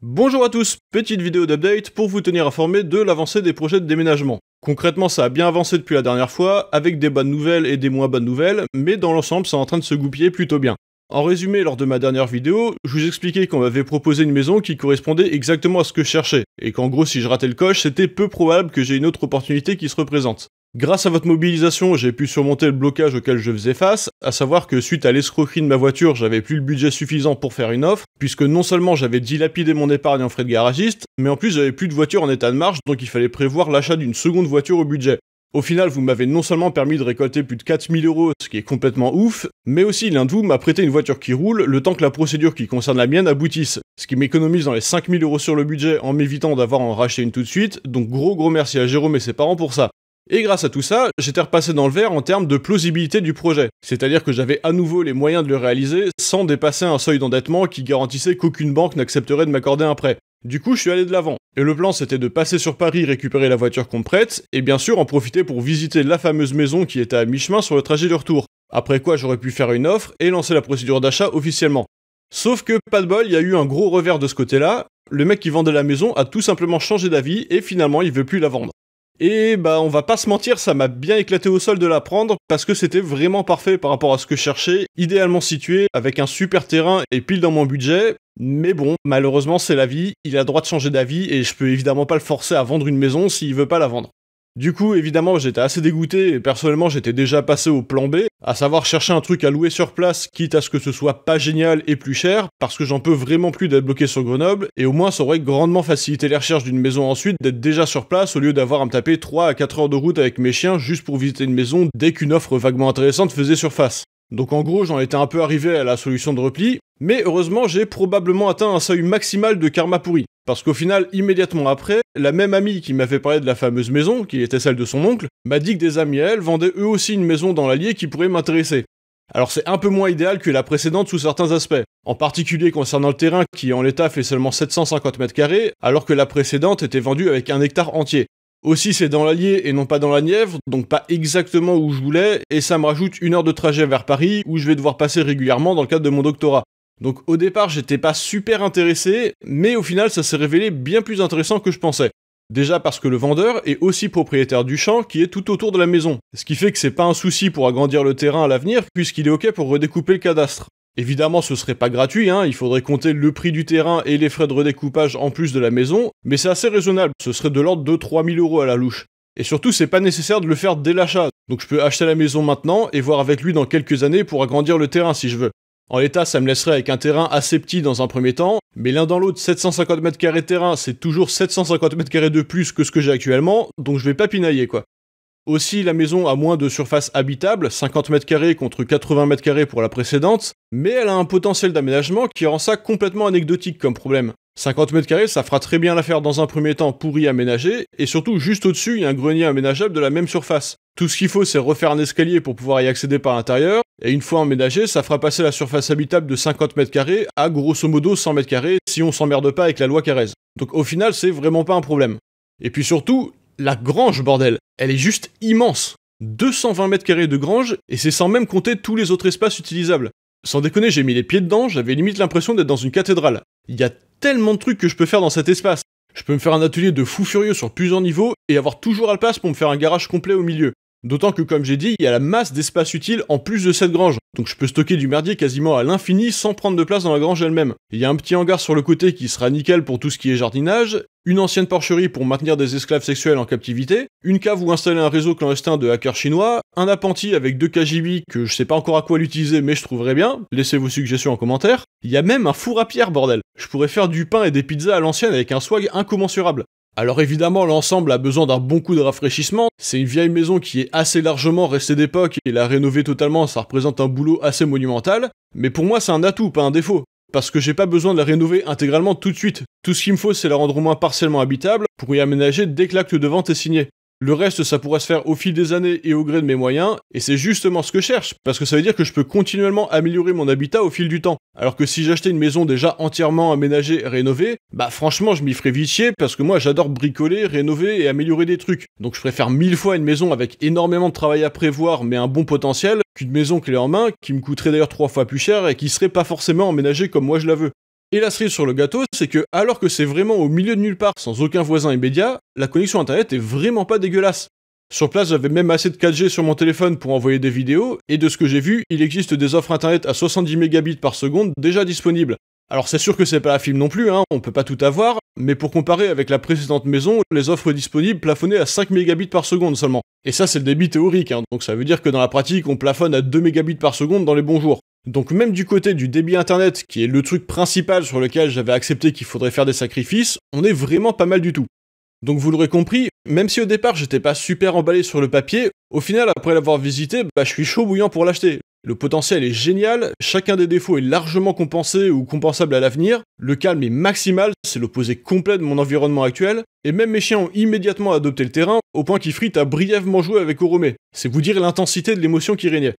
Bonjour à tous, petite vidéo d'update pour vous tenir informé de l'avancée des projets de déménagement. Concrètement, ça a bien avancé depuis la dernière fois, avec des bonnes nouvelles et des moins bonnes nouvelles, mais dans l'ensemble, c'est en train de se goupiller plutôt bien. En résumé, lors de ma dernière vidéo, je vous expliquais qu'on m'avait proposé une maison qui correspondait exactement à ce que je cherchais, et qu'en gros, si je ratais le coche, c'était peu probable que j'ai une autre opportunité qui se représente. Grâce à votre mobilisation, j'ai pu surmonter le blocage auquel je faisais face, à savoir que suite à l'escroquerie de ma voiture, j'avais plus le budget suffisant pour faire une offre, puisque non seulement j'avais dilapidé mon épargne en frais de garagiste, mais en plus j'avais plus de voiture en état de marche, donc il fallait prévoir l'achat d'une seconde voiture au budget. Au final, vous m'avez non seulement permis de récolter plus de 4000 euros, ce qui est complètement ouf, mais aussi l'un de vous m'a prêté une voiture qui roule le temps que la procédure qui concerne la mienne aboutisse, ce qui m'économise dans les 5000 euros sur le budget en m'évitant d'avoir en racheter une tout de suite, donc gros gros merci à Jérôme et ses parents pour ça. Et grâce à tout ça, j'étais repassé dans le vert en termes de plausibilité du projet. C'est-à-dire que j'avais à nouveau les moyens de le réaliser sans dépasser un seuil d'endettement qui garantissait qu'aucune banque n'accepterait de m'accorder un prêt. Du coup, je suis allé de l'avant. Et le plan, c'était de passer sur Paris, récupérer la voiture qu'on prête, et bien sûr en profiter pour visiter la fameuse maison qui était à mi-chemin sur le trajet de retour. Après quoi, j'aurais pu faire une offre et lancer la procédure d'achat officiellement. Sauf que, pas de bol, il y a eu un gros revers de ce côté-là. Le mec qui vendait la maison a tout simplement changé d'avis et finalement, il veut plus la vendre. Et bah on va pas se mentir, ça m'a bien éclaté au sol de la prendre parce que c'était vraiment parfait par rapport à ce que je cherchais, idéalement situé, avec un super terrain et pile dans mon budget. Mais bon, malheureusement c'est la vie, il a droit de changer d'avis et je peux évidemment pas le forcer à vendre une maison s'il veut pas la vendre. Du coup, évidemment, j'étais assez dégoûté et personnellement, j'étais déjà passé au plan B, à savoir chercher un truc à louer sur place, quitte à ce que ce soit pas génial et plus cher, parce que j'en peux vraiment plus d'être bloqué sur Grenoble, et au moins ça aurait grandement facilité les recherches d'une maison ensuite d'être déjà sur place au lieu d'avoir à me taper 3 à 4 heures de route avec mes chiens juste pour visiter une maison dès qu'une offre vaguement intéressante faisait surface. Donc en gros, j'en étais un peu arrivé à la solution de repli, mais heureusement, j'ai probablement atteint un seuil maximal de karma pourri. Parce qu'au final, immédiatement après, la même amie qui m'avait parlé de la fameuse maison, qui était celle de son oncle, m'a dit que des amis à elle vendaient eux aussi une maison dans l'Allier qui pourrait m'intéresser. Alors c'est un peu moins idéal que la précédente sous certains aspects, en particulier concernant le terrain qui en l'état fait seulement 750 mètres carrés, alors que la précédente était vendue avec un hectare entier. Aussi c'est dans l'Allier et non pas dans la Nièvre, donc pas exactement où je voulais, et ça me rajoute une heure de trajet vers Paris où je vais devoir passer régulièrement dans le cadre de mon doctorat. Donc au départ, j'étais pas super intéressé, mais au final, ça s'est révélé bien plus intéressant que je pensais. Déjà parce que le vendeur est aussi propriétaire du champ qui est tout autour de la maison, ce qui fait que c'est pas un souci pour agrandir le terrain à l'avenir puisqu'il est ok pour redécouper le cadastre. Évidemment, ce serait pas gratuit, hein, il faudrait compter le prix du terrain et les frais de redécoupage en plus de la maison, mais c'est assez raisonnable, ce serait de l'ordre de 3000 euros à la louche. Et surtout, c'est pas nécessaire de le faire dès l'achat, donc je peux acheter la maison maintenant et voir avec lui dans quelques années pour agrandir le terrain si je veux. En l'état, ça me laisserait avec un terrain assez petit dans un premier temps, mais l'un dans l'autre, 750 m2 terrain, c'est toujours 750 m2 de plus que ce que j'ai actuellement, donc je vais pas pinailler quoi. Aussi, la maison a moins de surface habitable, 50 m2 contre 80 m2 pour la précédente, mais elle a un potentiel d'aménagement qui rend ça complètement anecdotique comme problème. 50 m2, ça fera très bien l'affaire dans un premier temps pour y aménager, et surtout juste au-dessus, il y a un grenier aménageable de la même surface. Tout ce qu'il faut, c'est refaire un escalier pour pouvoir y accéder par l'intérieur. Et une fois emménagé, ça fera passer la surface habitable de 50 mètres carrés à grosso modo 100 mètres carrés si on s'emmerde pas avec la loi Carrez. Donc au final, c'est vraiment pas un problème. Et puis surtout, la grange, bordel, elle est juste immense. 220 mètres carrés de grange, et c'est sans même compter tous les autres espaces utilisables. Sans déconner, j'ai mis les pieds dedans, j'avais limite l'impression d'être dans une cathédrale. Il y a tellement de trucs que je peux faire dans cet espace. Je peux me faire un atelier de fou furieux sur plusieurs niveaux et avoir toujours à pour me faire un garage complet au milieu. D'autant que, comme j'ai dit, il y a la masse d'espace utile en plus de cette grange, donc je peux stocker du merdier quasiment à l'infini sans prendre de place dans la grange elle-même. Il y a un petit hangar sur le côté qui sera nickel pour tout ce qui est jardinage, une ancienne porcherie pour maintenir des esclaves sexuels en captivité, une cave où installer un réseau clandestin de hackers chinois, un appentis avec deux KGB que je sais pas encore à quoi l'utiliser mais je trouverai bien, laissez vos suggestions en commentaire. Il y a même un four à pierre, bordel. Je pourrais faire du pain et des pizzas à l'ancienne avec un swag incommensurable. Alors évidemment, l'ensemble a besoin d'un bon coup de rafraîchissement. C'est une vieille maison qui est assez largement restée d'époque et la rénover totalement, ça représente un boulot assez monumental. Mais pour moi, c'est un atout, pas un défaut. Parce que j'ai pas besoin de la rénover intégralement tout de suite. Tout ce qu'il me faut, c'est la rendre au moins partiellement habitable pour y aménager dès que l'acte de vente est signé. Le reste, ça pourrait se faire au fil des années et au gré de mes moyens, et c'est justement ce que je cherche, parce que ça veut dire que je peux continuellement améliorer mon habitat au fil du temps. Alors que si j'achetais une maison déjà entièrement aménagée et rénovée, bah franchement, je m'y ferais vite parce que moi j'adore bricoler, rénover et améliorer des trucs. Donc je préfère mille fois une maison avec énormément de travail à prévoir, mais un bon potentiel, qu'une maison clé en main, qui me coûterait d'ailleurs trois fois plus cher et qui serait pas forcément aménagée comme moi je la veux. Et la cerise sur le gâteau, c'est que alors que c'est vraiment au milieu de nulle part, sans aucun voisin immédiat, la connexion internet est vraiment pas dégueulasse. Sur place, j'avais même assez de 4G sur mon téléphone pour envoyer des vidéos, et de ce que j'ai vu, il existe des offres internet à 70 mégabits par seconde déjà disponibles. Alors c'est sûr que c'est pas la film non plus, hein, on peut pas tout avoir, mais pour comparer avec la précédente maison, les offres disponibles plafonnaient à 5 mégabits par seconde seulement. Et ça c'est le débit théorique, hein, donc ça veut dire que dans la pratique, on plafonne à 2 mégabits par seconde dans les bons jours. Donc même du côté du débit internet, qui est le truc principal sur lequel j'avais accepté qu'il faudrait faire des sacrifices, on est vraiment pas mal du tout. Donc vous l'aurez compris, même si au départ j'étais pas super emballé sur le papier, au final après l'avoir visité, bah je suis chaud bouillant pour l'acheter. Le potentiel est génial, chacun des défauts est largement compensé ou compensable à l'avenir, le calme est maximal, c'est l'opposé complet de mon environnement actuel, et même mes chiens ont immédiatement adopté le terrain, au point qu'Ifrit a brièvement joué avec Oromé. C'est vous dire l'intensité de l'émotion qui régnait.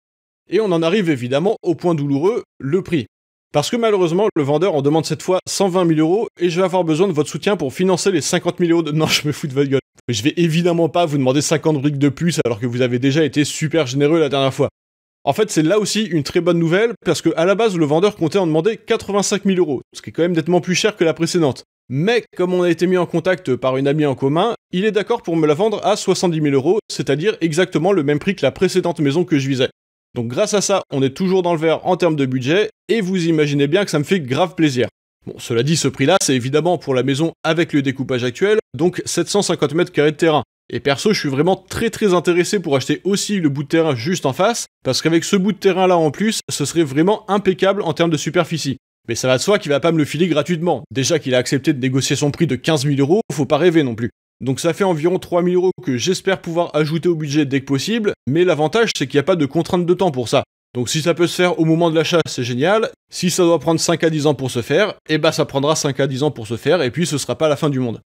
Et on en arrive évidemment au point douloureux, le prix. Parce que malheureusement, le vendeur en demande cette fois 120 000 euros et je vais avoir besoin de votre soutien pour financer les 50 000 euros de... Non, je me fous de votre gueule. Je vais évidemment pas vous demander 50 briques de plus alors que vous avez déjà été super généreux la dernière fois. En fait, c'est là aussi une très bonne nouvelle parce que à la base, le vendeur comptait en demander 85 000 euros, ce qui est quand même nettement plus cher que la précédente. Mais comme on a été mis en contact par une amie en commun, il est d'accord pour me la vendre à 70 000 euros, c'est-à-dire exactement le même prix que la précédente maison que je visais. Donc grâce à ça, on est toujours dans le vert en termes de budget, et vous imaginez bien que ça me fait grave plaisir. Bon, cela dit, ce prix-là, c'est évidemment pour la maison avec le découpage actuel, donc 750 mètres carrés de terrain. Et perso, je suis vraiment très très intéressé pour acheter aussi le bout de terrain juste en face, parce qu'avec ce bout de terrain-là en plus, ce serait vraiment impeccable en termes de superficie. Mais ça va de soi qu'il va pas me le filer gratuitement. Déjà qu'il a accepté de négocier son prix de 15 000 euros, faut pas rêver non plus. Donc ça fait environ 3000 euros que j'espère pouvoir ajouter au budget dès que possible, mais l'avantage c'est qu'il n'y a pas de contrainte de temps pour ça. Donc si ça peut se faire au moment de l'achat, c'est génial. Si ça doit prendre 5 à 10 ans pour se faire, eh bah ça prendra 5 à 10 ans pour se faire et puis ce sera pas la fin du monde.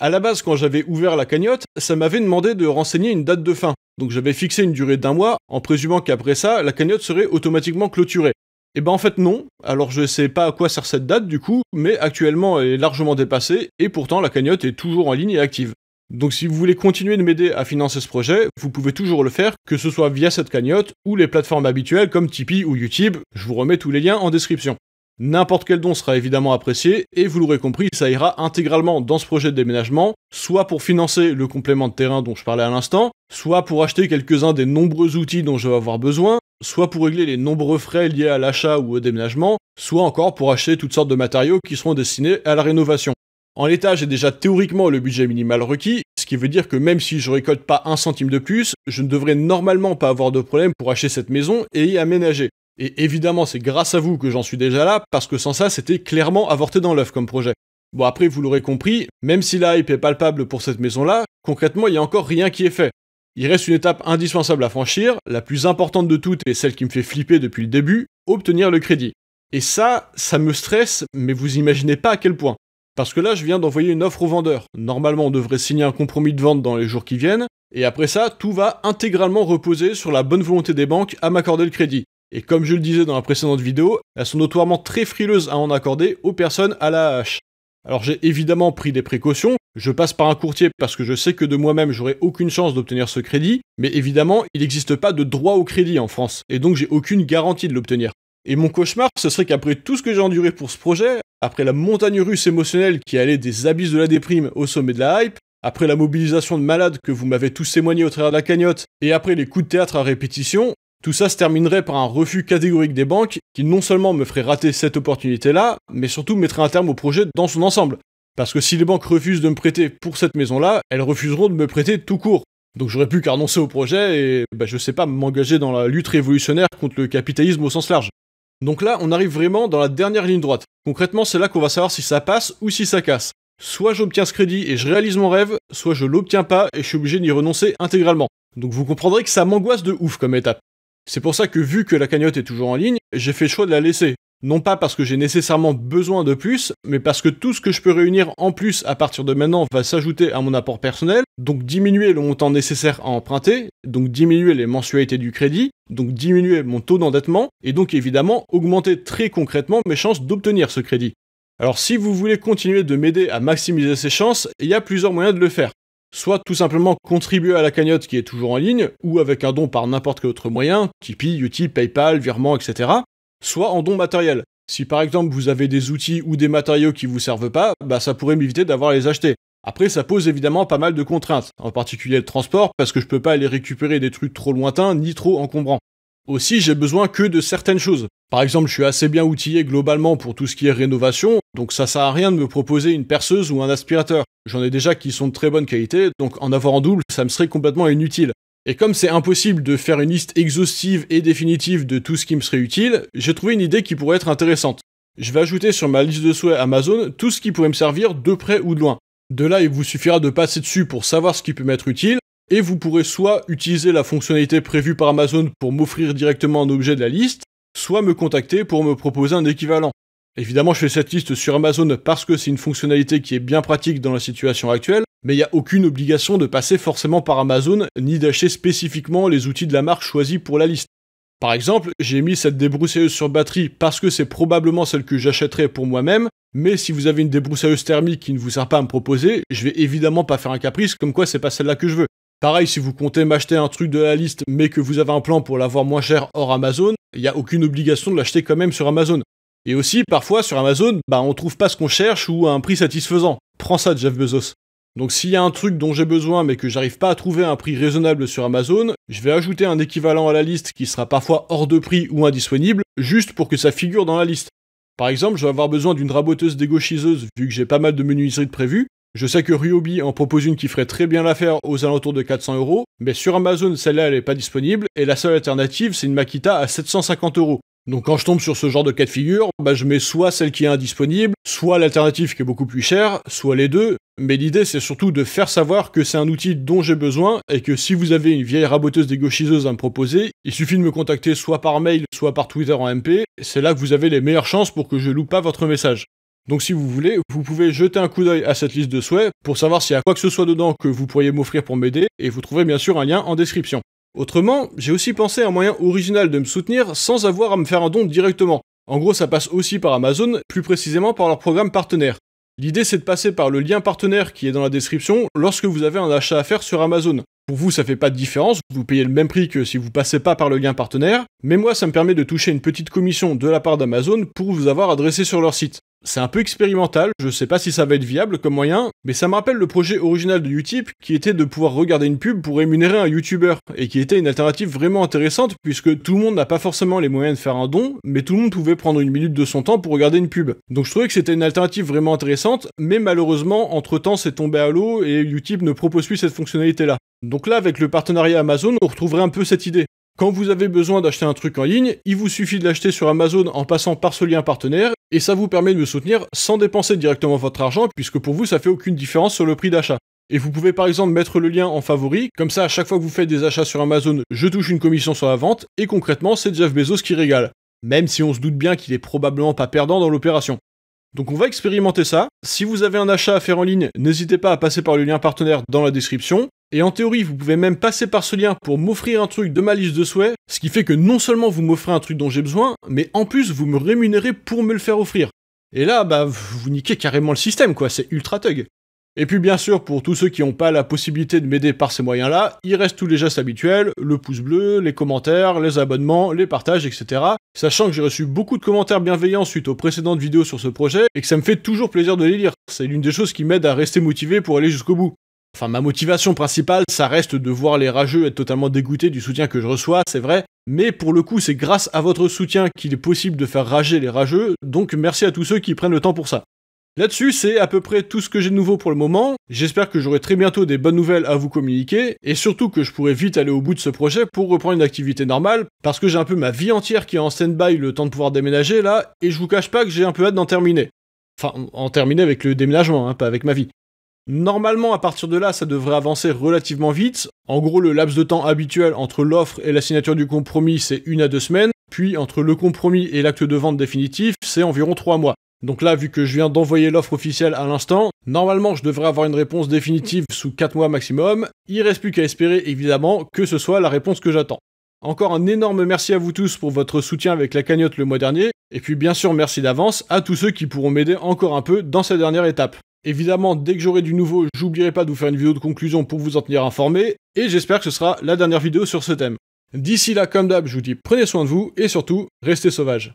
À la base, quand j'avais ouvert la cagnotte, ça m'avait demandé de renseigner une date de fin. Donc j'avais fixé une durée d'un mois en présumant qu'après ça, la cagnotte serait automatiquement clôturée. Eh ben en fait non, alors je sais pas à quoi sert cette date du coup, mais actuellement elle est largement dépassée et pourtant la cagnotte est toujours en ligne et active. Donc si vous voulez continuer de m'aider à financer ce projet, vous pouvez toujours le faire, que ce soit via cette cagnotte ou les plateformes habituelles comme Tipeee ou YouTube, je vous remets tous les liens en description. N'importe quel don sera évidemment apprécié, et vous l'aurez compris, ça ira intégralement dans ce projet de déménagement, soit pour financer le complément de terrain dont je parlais à l'instant, soit pour acheter quelques-uns des nombreux outils dont je vais avoir besoin, soit pour régler les nombreux frais liés à l'achat ou au déménagement, soit encore pour acheter toutes sortes de matériaux qui seront destinés à la rénovation. En l'état, j'ai déjà théoriquement le budget minimal requis, ce qui veut dire que même si je récolte pas un centime de plus, je ne devrais normalement pas avoir de problème pour acheter cette maison et y aménager. Et évidemment, c'est grâce à vous que j'en suis déjà là, parce que sans ça, c'était clairement avorté dans l'œuf comme projet. Bon après, vous l'aurez compris, même si la hype est palpable pour cette maison-là, concrètement, il n'y a encore rien qui est fait. Il reste une étape indispensable à franchir, la plus importante de toutes et celle qui me fait flipper depuis le début, obtenir le crédit. Et ça, ça me stresse, mais vous imaginez pas à quel point. Parce que là, je viens d'envoyer une offre au vendeur. Normalement, on devrait signer un compromis de vente dans les jours qui viennent, et après ça, tout va intégralement reposer sur la bonne volonté des banques à m'accorder le crédit. Et comme je le disais dans la précédente vidéo, elles sont notoirement très frileuses à en accorder aux personnes à la hache. Alors j'ai évidemment pris des précautions, je passe par un courtier parce que je sais que de moi-même j'aurai aucune chance d'obtenir ce crédit, mais évidemment il n'existe pas de droit au crédit en France, et donc j'ai aucune garantie de l'obtenir. Et mon cauchemar, ce serait qu'après tout ce que j'ai enduré pour ce projet, après la montagne russe émotionnelle qui allait des abysses de la déprime au sommet de la hype, après la mobilisation de malades que vous m'avez tous témoigné au travers de la cagnotte, et après les coups de théâtre à répétition, tout ça se terminerait par un refus catégorique des banques qui non seulement me ferait rater cette opportunité-là, mais surtout mettrait un terme au projet dans son ensemble. Parce que si les banques refusent de me prêter pour cette maison-là, elles refuseront de me prêter tout court. Donc j'aurais pu qu'annoncer au projet et, bah, je sais pas, m'engager dans la lutte révolutionnaire contre le capitalisme au sens large. Donc là, on arrive vraiment dans la dernière ligne droite. Concrètement, c'est là qu'on va savoir si ça passe ou si ça casse. Soit j'obtiens ce crédit et je réalise mon rêve, soit je l'obtiens pas et je suis obligé d'y renoncer intégralement. Donc vous comprendrez que ça m'angoisse de ouf comme étape. C'est pour ça que vu que la cagnotte est toujours en ligne, j'ai fait le choix de la laisser. Non pas parce que j'ai nécessairement besoin de plus, mais parce que tout ce que je peux réunir en plus à partir de maintenant va s'ajouter à mon apport personnel, donc diminuer le montant nécessaire à emprunter, donc diminuer les mensualités du crédit, donc diminuer mon taux d'endettement, et donc évidemment augmenter très concrètement mes chances d'obtenir ce crédit. Alors si vous voulez continuer de m'aider à maximiser ces chances, il y a plusieurs moyens de le faire soit tout simplement contribuer à la cagnotte qui est toujours en ligne, ou avec un don par n'importe quel autre moyen, Tipeee, Utip, PayPal, virement, etc., soit en don matériel. Si par exemple vous avez des outils ou des matériaux qui vous servent pas, bah ça pourrait m'éviter d'avoir à les acheter. Après, ça pose évidemment pas mal de contraintes, en particulier le transport, parce que je peux pas aller récupérer des trucs trop lointains ni trop encombrants. Aussi, j'ai besoin que de certaines choses. Par exemple, je suis assez bien outillé globalement pour tout ce qui est rénovation, donc ça sert à rien de me proposer une perceuse ou un aspirateur. J'en ai déjà qui sont de très bonne qualité, donc en avoir en double, ça me serait complètement inutile. Et comme c'est impossible de faire une liste exhaustive et définitive de tout ce qui me serait utile, j'ai trouvé une idée qui pourrait être intéressante. Je vais ajouter sur ma liste de souhaits Amazon tout ce qui pourrait me servir de près ou de loin. De là, il vous suffira de passer dessus pour savoir ce qui peut m'être utile, et vous pourrez soit utiliser la fonctionnalité prévue par Amazon pour m'offrir directement un objet de la liste, soit me contacter pour me proposer un équivalent. Évidemment, je fais cette liste sur Amazon parce que c'est une fonctionnalité qui est bien pratique dans la situation actuelle, mais il n'y a aucune obligation de passer forcément par Amazon ni d'acheter spécifiquement les outils de la marque choisie pour la liste. Par exemple, j'ai mis cette débroussailleuse sur batterie parce que c'est probablement celle que j'achèterai pour moi-même, mais si vous avez une débroussailleuse thermique qui ne vous sert pas à me proposer, je vais évidemment pas faire un caprice comme quoi c'est pas celle-là que je veux. Pareil, si vous comptez m'acheter un truc de la liste, mais que vous avez un plan pour l'avoir moins cher hors Amazon, il n'y a aucune obligation de l'acheter quand même sur Amazon. Et aussi, parfois, sur Amazon, bah, on trouve pas ce qu'on cherche ou à un prix satisfaisant. Prends ça, Jeff Bezos. Donc s'il y a un truc dont j'ai besoin mais que j'arrive pas à trouver un prix raisonnable sur Amazon, je vais ajouter un équivalent à la liste qui sera parfois hors de prix ou indisponible, juste pour que ça figure dans la liste. Par exemple, je vais avoir besoin d'une raboteuse dégauchiseuse, vu que j'ai pas mal de menuiseries de prévues, je sais que Ryobi en propose une qui ferait très bien l'affaire aux alentours de 400 euros, mais sur Amazon, celle-là, elle n'est pas disponible, et la seule alternative, c'est une Makita à 750 euros. Donc quand je tombe sur ce genre de cas de figure, bah, je mets soit celle qui est indisponible, soit l'alternative qui est beaucoup plus chère, soit les deux, mais l'idée c'est surtout de faire savoir que c'est un outil dont j'ai besoin, et que si vous avez une vieille raboteuse dégauchiseuse à me proposer, il suffit de me contacter soit par mail, soit par Twitter en MP, c'est là que vous avez les meilleures chances pour que je loupe pas votre message. Donc si vous voulez, vous pouvez jeter un coup d'œil à cette liste de souhaits pour savoir s'il y a quoi que ce soit dedans que vous pourriez m'offrir pour m'aider, et vous trouverez bien sûr un lien en description. Autrement, j'ai aussi pensé à un moyen original de me soutenir sans avoir à me faire un don directement. En gros, ça passe aussi par Amazon, plus précisément par leur programme partenaire. L'idée c'est de passer par le lien partenaire qui est dans la description lorsque vous avez un achat à faire sur Amazon. Pour vous, ça fait pas de différence, vous payez le même prix que si vous passez pas par le lien partenaire, mais moi ça me permet de toucher une petite commission de la part d'Amazon pour vous avoir adressé sur leur site. C'est un peu expérimental, je sais pas si ça va être viable comme moyen, mais ça me rappelle le projet original de Utip qui était de pouvoir regarder une pub pour rémunérer un YouTuber, et qui était une alternative vraiment intéressante puisque tout le monde n'a pas forcément les moyens de faire un don, mais tout le monde pouvait prendre une minute de son temps pour regarder une pub. Donc je trouvais que c'était une alternative vraiment intéressante, mais malheureusement, entre temps c'est tombé à l'eau et Utip ne propose plus cette fonctionnalité là. Donc là, avec le partenariat Amazon, on retrouverait un peu cette idée. Quand vous avez besoin d'acheter un truc en ligne, il vous suffit de l'acheter sur Amazon en passant par ce lien partenaire et ça vous permet de me soutenir sans dépenser directement votre argent puisque pour vous ça fait aucune différence sur le prix d'achat. Et vous pouvez par exemple mettre le lien en favori, comme ça à chaque fois que vous faites des achats sur Amazon, je touche une commission sur la vente, et concrètement c'est Jeff Bezos qui régale, même si on se doute bien qu'il est probablement pas perdant dans l'opération. Donc on va expérimenter ça. Si vous avez un achat à faire en ligne, n'hésitez pas à passer par le lien partenaire dans la description. Et en théorie, vous pouvez même passer par ce lien pour m'offrir un truc de ma liste de souhaits, ce qui fait que non seulement vous m'offrez un truc dont j'ai besoin, mais en plus vous me rémunérez pour me le faire offrir. Et là, bah, vous niquez carrément le système, quoi, c'est ultra thug. Et puis bien sûr, pour tous ceux qui n'ont pas la possibilité de m'aider par ces moyens-là, il reste tous les gestes habituels, le pouce bleu, les commentaires, les abonnements, les partages, etc. Sachant que j'ai reçu beaucoup de commentaires bienveillants suite aux précédentes vidéos sur ce projet, et que ça me fait toujours plaisir de les lire. C'est l'une des choses qui m'aide à rester motivé pour aller jusqu'au bout. Enfin, ma motivation principale, ça reste de voir les rageux être totalement dégoûtés du soutien que je reçois, c'est vrai. Mais pour le coup, c'est grâce à votre soutien qu'il est possible de faire rager les rageux, donc merci à tous ceux qui prennent le temps pour ça. Là-dessus, c'est à peu près tout ce que j'ai de nouveau pour le moment. J'espère que j'aurai très bientôt des bonnes nouvelles à vous communiquer, et surtout que je pourrai vite aller au bout de ce projet pour reprendre une activité normale, parce que j'ai un peu ma vie entière qui est en stand-by le temps de pouvoir déménager là, et je vous cache pas que j'ai un peu hâte d'en terminer. Enfin, en terminer avec le déménagement, hein, pas avec ma vie. Normalement, à partir de là, ça devrait avancer relativement vite. En gros, le laps de temps habituel entre l'offre et la signature du compromis, c'est une à deux semaines. Puis, entre le compromis et l'acte de vente définitif, c'est environ trois mois. Donc là, vu que je viens d'envoyer l'offre officielle à l'instant, normalement, je devrais avoir une réponse définitive sous quatre mois maximum. Il reste plus qu'à espérer, évidemment, que ce soit la réponse que j'attends. Encore un énorme merci à vous tous pour votre soutien avec la cagnotte le mois dernier, et puis bien sûr merci d'avance à tous ceux qui pourront m'aider encore un peu dans cette dernière étape. Évidemment, dès que j'aurai du nouveau, j'oublierai pas de vous faire une vidéo de conclusion pour vous en tenir informé, et j'espère que ce sera la dernière vidéo sur ce thème. D'ici là, comme d'hab, je vous dis prenez soin de vous, et surtout, restez sauvages.